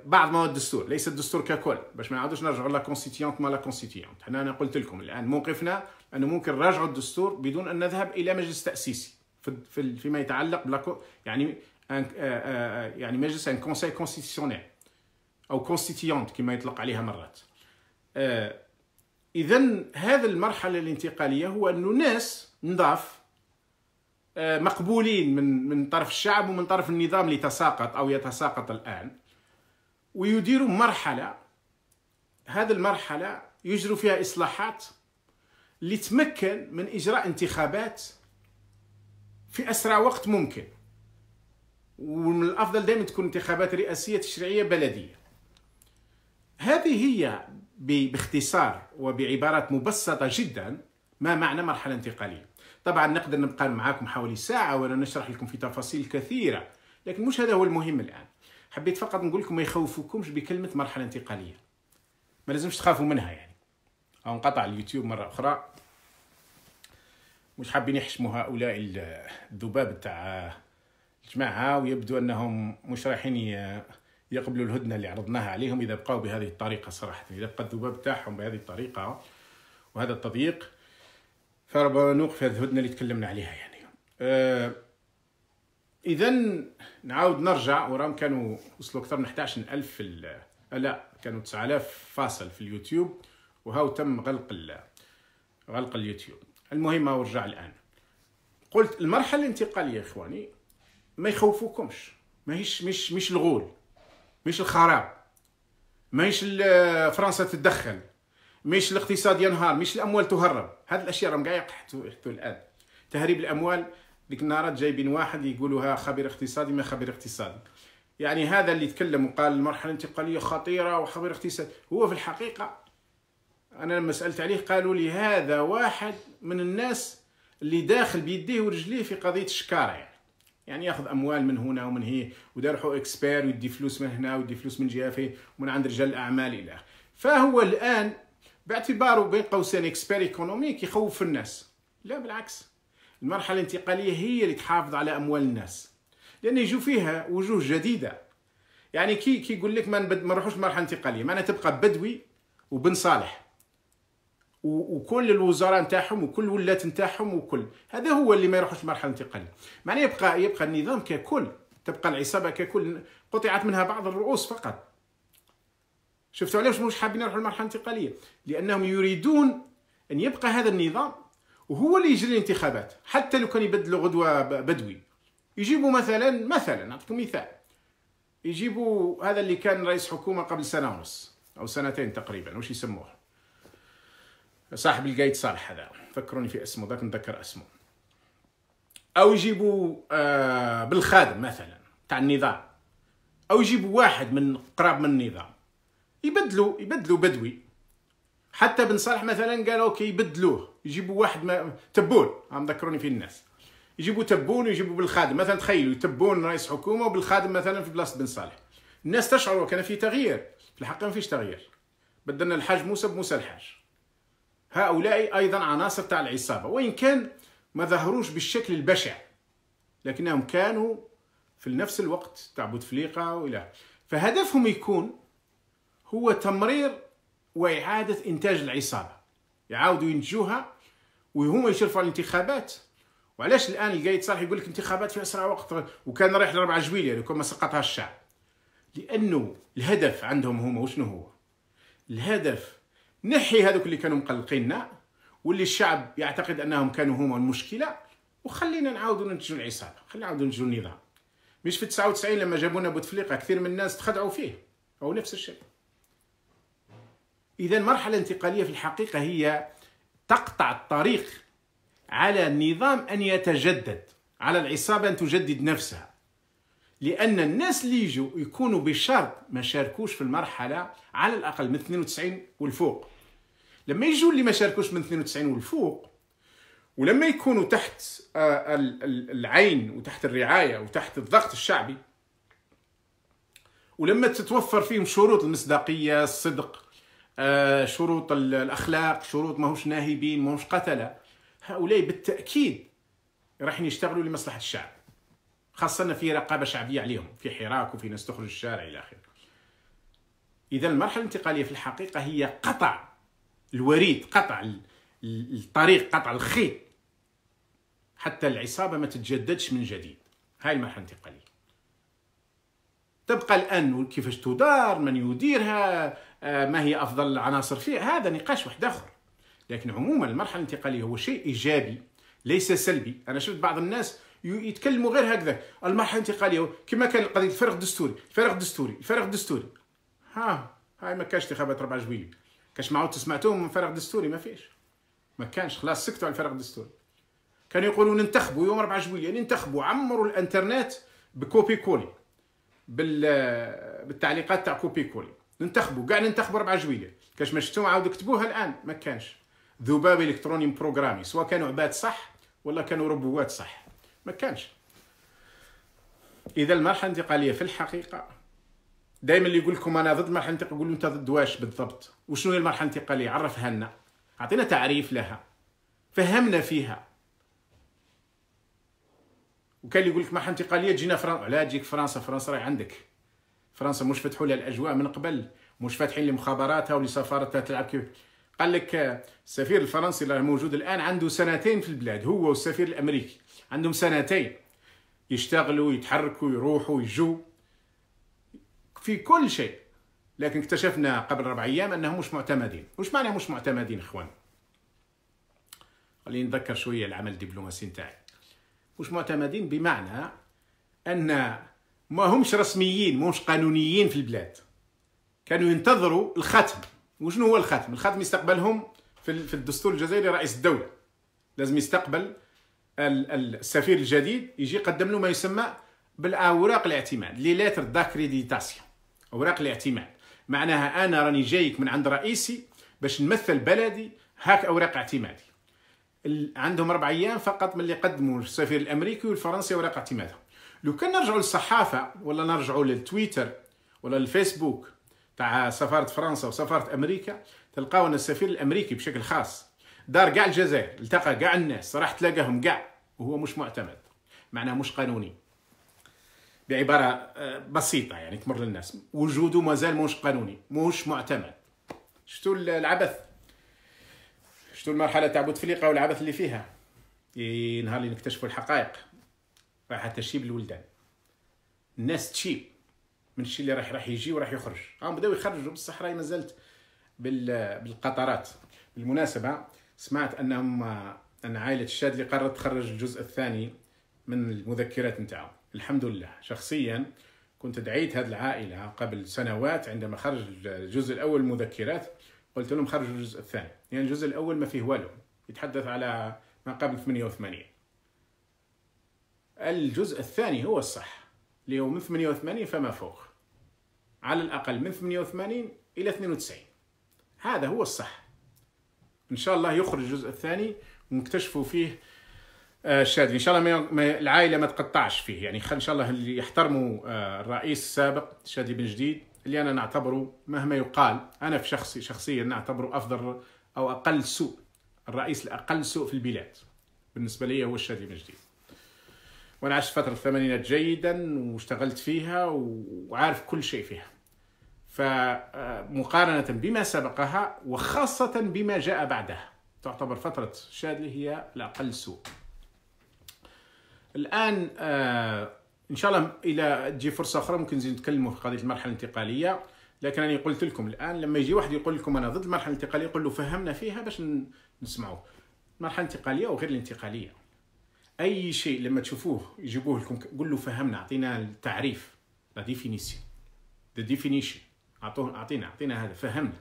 بعض مواد الدستور ليس الدستور ككل باش ما نعاودوش نرجعوا لا كونستيتيونت ما لا كونستيتيونت حنا انا قلت لكم الان موقفنا انه ممكن نراجعوا الدستور بدون ان نذهب الى مجلس تاسيسي في فيما يتعلق بلاكو يعني euh, euh, يعني مجلس ان كونسي كونستيسيونيل او كونستيتيونت كما يطلق عليها مرات آه، اذا هذا المرحله الانتقاليه هو انه ناس نضاف آه، مقبولين من من طرف الشعب ومن طرف النظام اللي تساقط او يتساقط الان ويديروا مرحله هذه المرحله يجروا فيها اصلاحات لتمكن من اجراء انتخابات في اسرع وقت ممكن ومن الافضل دائما تكون انتخابات رئاسيه تشريعيه بلديه هذه هي باختصار وبعبارات مبسطه جدا ما معنى مرحله انتقاليه طبعا نقدر نبقى معاكم حوالي ساعه ولا نشرح لكم في تفاصيل كثيره لكن مش هذا هو المهم الان حبيت فقط نقول لكم ما يخوفوكمش بكلمه مرحله انتقاليه ما لازمش تخافوا منها يعني او نقطع اليوتيوب مره اخرى مش حابين يحشموا هؤلاء الذباب تاع الجماعه ويبدو انهم مش رايحين يقبلوا الهدنه اللي عرضناها عليهم اذا بقاو بهذه الطريقه صراحه اذا بقى الذباب تاعهم بهذه الطريقه وهذا التضييق فربما نوقف هذه الهدنه اللي تكلمنا عليها يعني أه اذا نعاود نرجع ورام كانوا وصلوا اكثر من 11000 في لا كانوا 9000 فاصل في اليوتيوب وهاو تم غلق غلق اليوتيوب المهم ما ورجع الان قلت المرحله الانتقاليه اخواني ما يخوفوكمش ماهيش مش مش الغول مش الخراب ماهيش فرنسا تتدخل مش الاقتصاد ينهار مش الاموال تهرب هذه الاشياء راهم كاع يحتوا الان تهريب الاموال ديك النهارات جايبين واحد يقولوها خبير اقتصادي ما خبير اقتصادي يعني هذا اللي تكلم وقال المرحله الانتقاليه خطيره وخبير اقتصادي هو في الحقيقه انا لما سالت عليه قالوا لي هذا واحد من الناس اللي داخل بيديه ورجليه في قضيه الشكاره يعني يعني ياخذ اموال من هنا ومن هي ودارحو اكسبير ويدي فلوس من هنا ويدي فلوس من جهه ومن عند رجال الاعمال الى اخره فهو الان باعتباره بين قوسين اكسبير ايكونوميك يخوف الناس لا بالعكس المرحله الانتقاليه هي اللي تحافظ على اموال الناس لان يجوا فيها وجوه جديده يعني كي كي يقول لك ما نروحوش لمرحله انتقاليه معناها تبقى بدوي وبن صالح وكل الوزراء نتاعهم وكل الولاة نتاعهم وكل هذا هو اللي ما يروحوش مرحله انتقاليه معني يبقى يبقى النظام ككل تبقى العصابه ككل قطعت منها بعض الرؤوس فقط شفتوا علاش مش حابين يروحوا المرحله الانتقاليه لانهم يريدون ان يبقى هذا النظام وهو اللي يجري الانتخابات حتى لو كان يبدلوا غدوه بدوي يجيبوا مثلا مثلا نعطيكم مثال يجيبوا هذا اللي كان رئيس حكومه قبل سنه ونص او سنتين تقريبا وش يسموه صاحب القايد صالح هذا فكروني في اسمه ذاك نذكر اسمه او يجيبوا آه بالخادم مثلا تاع النظام او يجيبوا واحد من قراب من النظام يبدلوا يبدلوا بدوي حتى بن صالح مثلا قال اوكي يبدلوه يجيبوا واحد ما تبون عم ذكروني في الناس يجيبوا تبون ويجيبوا بالخادم مثلا تخيلوا تبون رئيس حكومه وبالخادم مثلا في بلاصه بن صالح الناس تشعر وكان في تغيير في الحقيقه ما فيش تغيير بدلنا الحاج موسى بموسى الحاج هؤلاء أيضا عناصر تاع العصابة وإن كان ما ظهروش بالشكل البشع لكنهم كانوا في نفس الوقت تاع بوتفليقة وإلى فهدفهم يكون هو تمرير وإعادة إنتاج العصابة يعاودوا ينتجوها وهما يشرفوا على الانتخابات وعلاش الان القايد صالح يقول لك انتخابات في اسرع وقت وكان رايح لربعه جويليه لو كان ما سقطها الشعب لانه الهدف عندهم هما وشنو هو الهدف نحي هذوك اللي كانوا مقلقيننا واللي الشعب يعتقد انهم كانوا هما المشكله وخلينا نعاودوا ننتجوا العصابه خلينا نعاودوا ننتجوا النظام مش في 99 لما جابونا بوتفليقه كثير من الناس تخدعوا فيه هو نفس الشيء اذا مرحله انتقاليه في الحقيقه هي تقطع الطريق على النظام ان يتجدد على العصابه ان تجدد نفسها لان الناس اللي يجوا يكونوا بشرط ما شاركوش في المرحله على الاقل من 92 والفوق لما يجوا اللي ما شاركوش من 92 والفوق ولما يكونوا تحت آه، العين وتحت الرعايه وتحت الضغط الشعبي ولما تتوفر فيهم شروط المصداقيه الصدق آه، شروط الاخلاق شروط ماهوش ناهبين ماهوش قتله هؤلاء بالتاكيد راح يشتغلوا لمصلحه الشعب خاصة في رقابة شعبية عليهم في حراك وفي ناس تخرج الشارع إلى آخره إذا المرحلة الانتقالية في الحقيقة هي قطع الوريد قطع الطريق قطع الخيط حتى العصابة ما تتجددش من جديد هاي المرحلة الانتقالية تبقى الآن كيفاش تدار من يديرها آه، ما هي أفضل العناصر فيها هذا نقاش واحد آخر لكن عموما المرحلة الانتقالية هو شيء إيجابي ليس سلبي أنا شفت بعض الناس يتكلموا غير هكذا المرحله الانتقاليه كما كان قضيه الفارغ الدستوري الفارغ الدستوري الفارغ الدستوري ها هاي ما كانش انتخابات 4 جويلي كاش معاود سمعتوهم من فارغ دستوري ما فيش ما كانش خلاص سكتوا على الفارغ الدستوري كانوا يقولوا ننتخبوا يوم 4 جويلي ننتخبوا عمروا الانترنت بكوبي كولي بال بالتعليقات تاع كوبي كولي ننتخبوا كاع ننتخبوا 4 جويلي كاش ما شفتوهم عاودوا كتبوها الان ما كانش ذباب الكتروني بروغرامي سواء كانوا عباد صح ولا كانوا ربوات صح ما كانش اذا المرحله الانتقاليه في الحقيقه دائما اللي يقول لكم انا ضد المرحله الانتقاليه يقول انت ضد واش بالضبط وشنو هي المرحله الانتقاليه عرفها لنا اعطينا تعريف لها فهمنا فيها وكان اللي يقول لك مرحله انتقاليه تجينا فرنسا لا تجيك فرنسا فرنسا راهي عندك فرنسا مش فتحوا لها الاجواء من قبل مش فاتحين لمخابراتها ولسفارتها تلعب كيف قال لك آه، السفير الفرنسي اللي موجود الان عنده سنتين في البلاد هو والسفير الامريكي عندهم سنتين يشتغلوا يتحركوا يروحوا يجوا في كل شيء لكن اكتشفنا قبل اربع ايام انهم مش معتمدين وش معنى مش معتمدين اخوان خليني نذكر شويه العمل الدبلوماسي نتاعي مش معتمدين بمعنى ان ما همش رسميين مش قانونيين في البلاد كانوا ينتظروا الختم وشنو هو الختم الختم يستقبلهم في الدستور الجزائري رئيس الدوله لازم يستقبل السفير الجديد يجي يقدم له ما يسمى بالاوراق الاعتماد لي ليتر داكريديتاسيون اوراق الاعتماد معناها انا راني جايك من عند رئيسي باش نمثل بلدي هاك اوراق اعتمادي عندهم اربع ايام فقط من اللي قدموا السفير الامريكي والفرنسي اوراق اعتمادهم لو كان نرجعوا للصحافه ولا نرجعوا للتويتر ولا الفيسبوك تاع سفاره فرنسا وسفاره امريكا تلقاو ان السفير الامريكي بشكل خاص دار كاع الجزائر التقى كاع الناس راح تلاقاهم كاع وهو مش معتمد معناه مش قانوني بعبارة آه، بسيطة يعني تمر للناس وجوده مازال مش قانوني مش معتمد شتو العبث شتو المرحلة تاع بوتفليقة والعبث اللي فيها نهار اللي نكتشفوا الحقائق راح تشيب الولدان الناس تشيب من الشيء اللي راح راح يجي وراح يخرج هم بداو يخرجوا بالصحراء مازالت بالقطرات بالمناسبة سمعت انهم ان عائله الشاذلي قررت تخرج الجزء الثاني من المذكرات نتاعو الحمد لله شخصيا كنت دعيت هذه العائله قبل سنوات عندما خرج الجزء الاول المذكرات قلت لهم خرجوا الجزء الثاني يعني الجزء الاول ما فيه والو يتحدث على ما قبل 88 الجزء الثاني هو الصح اللي هو من 88 فما فوق على الاقل من 88 الى 92 هذا هو الصح ان شاء الله يخرج الجزء الثاني ونكتشفوا فيه الشاذلي آه، ان شاء الله ما العائله ما تقطعش فيه يعني ان شاء الله اللي يحترموا آه، الرئيس السابق شادي بن جديد اللي انا نعتبره مهما يقال انا في شخصي شخصيا نعتبره افضل او اقل سوء الرئيس الاقل سوء في البلاد بالنسبه لي هو الشاذلي بن جديد وانا عشت فتره الثمانينات جيدا واشتغلت فيها وعارف كل شيء فيها فمقارنة بما سبقها وخاصة بما جاء بعدها تعتبر فترة شادلي هي الأقل سوء الآن آه، إن شاء الله إلى تجي فرصة أخرى ممكن نزيد نتكلموا في قضية المرحلة الانتقالية لكن أنا قلت لكم الآن لما يجي واحد يقول لكم أنا ضد المرحلة الانتقالية يقول له فهمنا فيها باش نسمعوه المرحلة الانتقالية وغير الانتقالية أي شيء لما تشوفوه يجيبوه لكم قول له فهمنا أعطينا التعريف لا ديفينيسيون ذا ديفينيشن اعطوه اعطينا اعطينا هذا فهمنا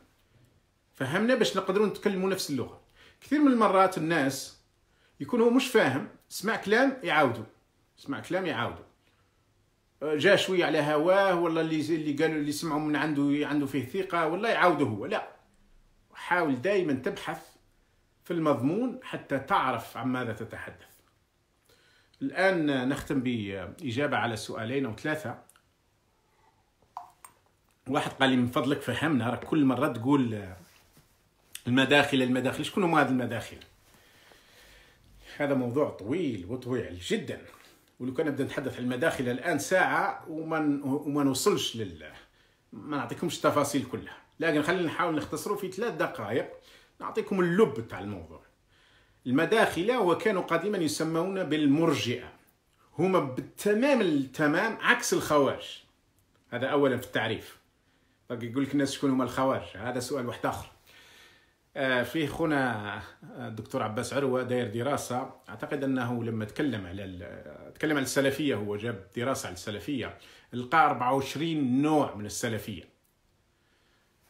فهمنا باش نقدروا نتكلموا نفس اللغه كثير من المرات الناس يكون هو مش فاهم سمع كلام يعاودوا سمع كلام يعاودوا أه، جا شويه على هواه ولا اللي اللي قالوا اللي سمعوا من عنده عنده فيه ثقه ولا يعاودوا هو لا حاول دائما تبحث في المضمون حتى تعرف عن ماذا تتحدث الآن نختم بإجابة على سؤالين أو ثلاثة واحد قال لي من فضلك فهمنا راك كل مره تقول آه، المداخل المداخل شكون هما هاد المداخل هذا موضوع طويل وطويل جدا ولو كان نبدا نتحدث عن المداخل الان ساعه وما وما نوصلش لل ما نعطيكمش التفاصيل كلها لكن خلينا نحاول نختصره في ثلاث دقائق نعطيكم اللب تاع الموضوع المداخل وكانوا قديما يسمون بالمرجئة هما بالتمام التمام عكس الخوارج هذا أولا في التعريف باقي يقول لك الناس شكون هما الخوارج هذا سؤال واحد اخر آه، في خونا آه، الدكتور عباس عروه داير دراسه اعتقد انه لما تكلم على آه، تكلم على السلفيه هو جاب دراسه على السلفيه لقى 24 نوع من السلفيه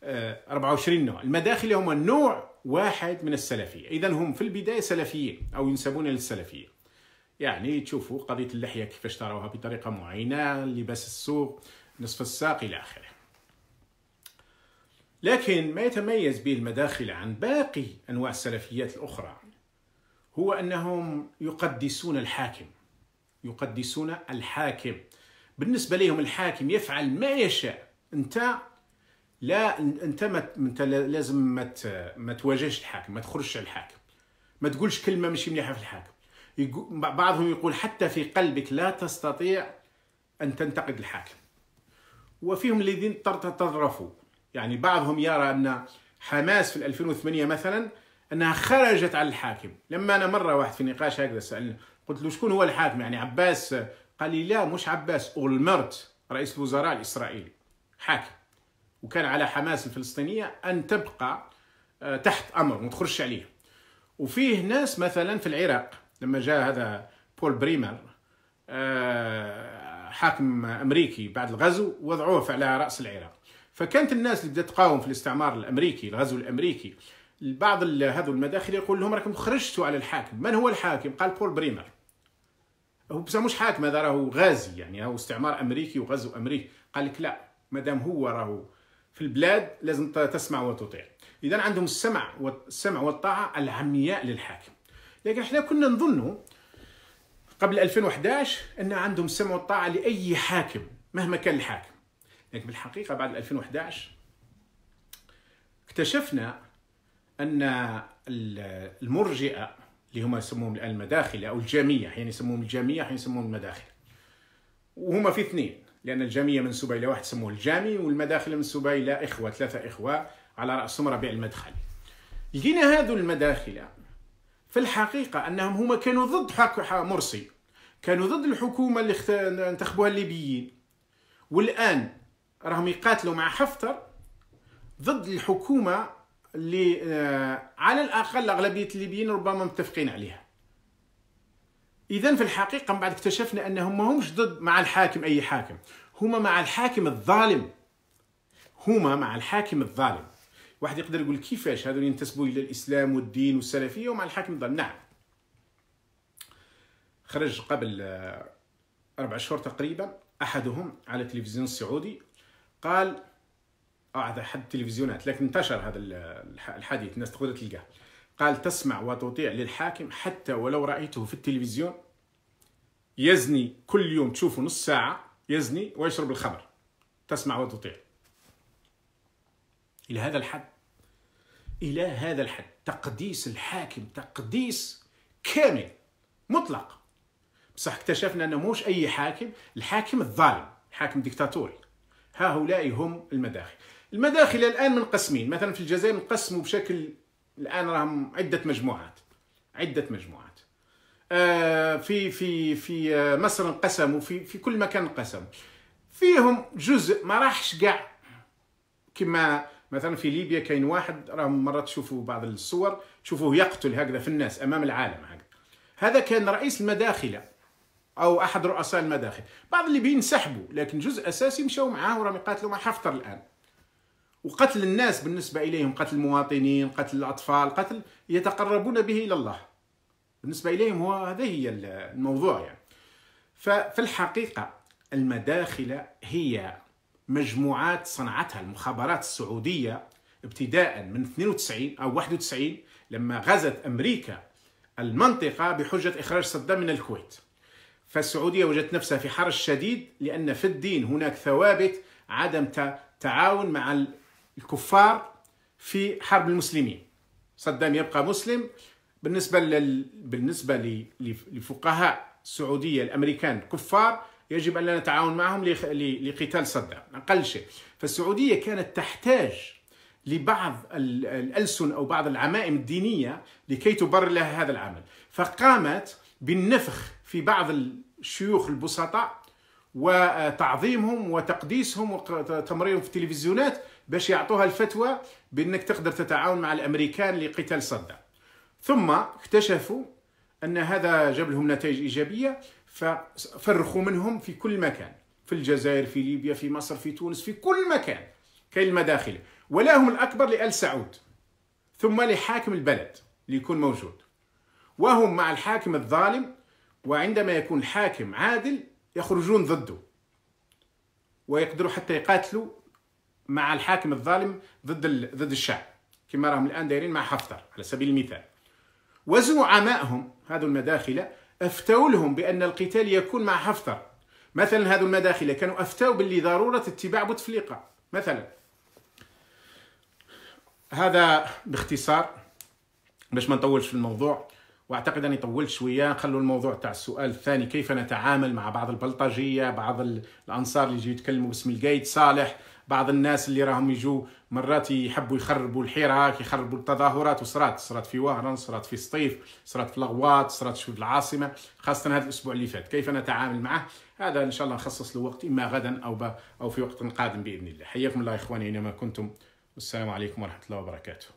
24 نوع المداخل هما نوع واحد من السلفيه اذا هم في البدايه سلفيين او ينسبون للسلفيه يعني تشوفوا قضيه اللحيه كيفاش تراوها بطريقه معينه لباس السوق نصف الساق الى اخره لكن ما يتميز به المداخل عن باقي أنواع السلفيات الأخرى هو أنهم يقدسون الحاكم يقدسون الحاكم بالنسبة لهم الحاكم يفعل ما يشاء أنت لا أنت ما أنت لازم ما ما تواجهش الحاكم ما تخرجش على الحاكم ما تقولش كلمة مش مليحة في الحاكم بعضهم يقول حتى في قلبك لا تستطيع أن تنتقد الحاكم وفيهم الذين تطرفوا يعني بعضهم يرى أن حماس في 2008 مثلا أنها خرجت على الحاكم لما أنا مرة واحد في نقاش هكذا سألني قلت له شكون هو الحاكم يعني عباس قال لي لا مش عباس أولمرت رئيس الوزراء الإسرائيلي حاكم وكان على حماس الفلسطينية أن تبقى آه، تحت أمر ما تخرجش عليها وفيه ناس مثلا في العراق لما جاء هذا بول بريمر آه، حاكم أمريكي بعد الغزو وضعوه على رأس العراق فكانت الناس اللي بدات تقاوم في الاستعمار الامريكي الغزو الامريكي بعض هذو المداخل يقول لهم راكم خرجتوا على الحاكم من هو الحاكم قال بول برينر هو مش حاكم هذا راهو غازي يعني راهو استعمار امريكي وغزو امريكي قال لك لا مادام هو راهو في البلاد لازم تسمع وتطيع اذا عندهم السمع والسمع والطاعه العمياء للحاكم لكن احنا كنا نظنوا قبل 2011 ان عندهم السمع والطاعه لاي حاكم مهما كان الحاكم لكن بالحقيقه بعد 2011 اكتشفنا ان المرجئه اللي هما يسموهم الان المداخل او الجاميه حين يعني يسموهم الجاميه حين يعني يسموهم المداخل وهما في اثنين لان الجاميه منسوبه الى واحد يسموه الجامي والمداخل منسوبه الى اخوه ثلاثه اخوه على راسهم ربيع المدخل لقينا هذو المداخل في الحقيقه انهم هما كانوا ضد حق مرسي كانوا ضد الحكومه اللي انتخبوها الليبيين والان راهم يقاتلوا مع حفتر ضد الحكومه اللي آه، على الاقل اغلبيه الليبيين ربما متفقين عليها اذا في الحقيقه من بعد اكتشفنا انهم ما همش ضد مع الحاكم اي حاكم هما مع الحاكم الظالم هما مع الحاكم الظالم واحد يقدر يقول كيفاش هذول ينتسبوا الى الاسلام والدين والسلفيه ومع الحاكم الظالم نعم خرج قبل آه، اربع شهور تقريبا احدهم على التلفزيون السعودي قال اه هذا حد التلفزيونات لكن انتشر هذا الحديث الناس تقدر تلقاه قال تسمع وتطيع للحاكم حتى ولو رأيته في التلفزيون يزني كل يوم تشوفه نص ساعة يزني ويشرب الخمر تسمع وتطيع إلى هذا الحد إلى هذا الحد تقديس الحاكم تقديس كامل مطلق بصح اكتشفنا أنه موش أي حاكم الحاكم الظالم الحاكم ديكتاتوري هؤلاء هم المداخل المداخل الآن من قسمين مثلا في الجزائر انقسموا بشكل الآن راهم عدة مجموعات عدة مجموعات آه، في في في آه، مصر انقسموا في في كل مكان انقسموا فيهم جزء ما راحش كاع كما مثلا في ليبيا كاين واحد راهم مرات تشوفوا بعض الصور تشوفوه يقتل هكذا في الناس امام العالم هكذا هذا كان رئيس المداخله او احد رؤساء المداخل بعض اللي سحبوا لكن جزء اساسي مشاو معاه وراهم يقاتلوا أمم مع حفتر الان وقتل الناس بالنسبه اليهم قتل المواطنين قتل الاطفال قتل يتقربون به الى الله بالنسبه اليهم هو هذا هي الموضوع يعني ففي الحقيقه المداخل هي مجموعات صنعتها المخابرات السعوديه ابتداء من 92 او 91 لما غزت امريكا المنطقه بحجه اخراج صدام من الكويت فالسعودية وجدت نفسها في حرج شديد لأن في الدين هناك ثوابت عدم تعاون مع الكفار في حرب المسلمين صدام يبقى مسلم بالنسبة لل... بالنسبة لفقهاء السعودية الأمريكان كفار يجب أن لا نتعاون معهم ل... ل... لقتال صدام أقل شيء فالسعودية كانت تحتاج لبعض الألسن أو بعض العمائم الدينية لكي تبرر لها هذا العمل فقامت بالنفخ في بعض الشيوخ البسطاء وتعظيمهم وتقديسهم وتمريرهم في التلفزيونات باش يعطوها الفتوى بانك تقدر تتعاون مع الامريكان لقتال صدام ثم اكتشفوا ان هذا جاب لهم نتائج ايجابيه ففرخوا منهم في كل مكان في الجزائر في ليبيا في مصر في تونس في كل مكان كاين المداخل ولا هم الاكبر لال سعود ثم لحاكم البلد اللي يكون موجود وهم مع الحاكم الظالم وعندما يكون الحاكم عادل يخرجون ضده ويقدروا حتى يقاتلوا مع الحاكم الظالم ضد ضد الشعب كما راهم الان دايرين مع حفتر على سبيل المثال وزعمائهم هذو المداخله افتوا لهم بان القتال يكون مع حفتر مثلا هذو المداخله كانوا افتوا باللي ضروره اتباع بوتفليقه مثلا هذا باختصار باش ما نطولش في الموضوع واعتقد اني طولت شويه نخلوا الموضوع تاع السؤال الثاني كيف نتعامل مع بعض البلطجيه بعض الانصار اللي يجوا يتكلموا باسم القايد صالح بعض الناس اللي راهم يجوا مرات يحبوا يخربوا الحراك يخربوا التظاهرات وصرات صرات في وهران صرات في سطيف صرات في لغوات صرات في العاصمه خاصه هذا الاسبوع اللي فات كيف نتعامل معه هذا ان شاء الله نخصص له وقت اما غدا او او في وقت قادم باذن الله حياكم الله اخواني اينما كنتم والسلام عليكم ورحمه الله وبركاته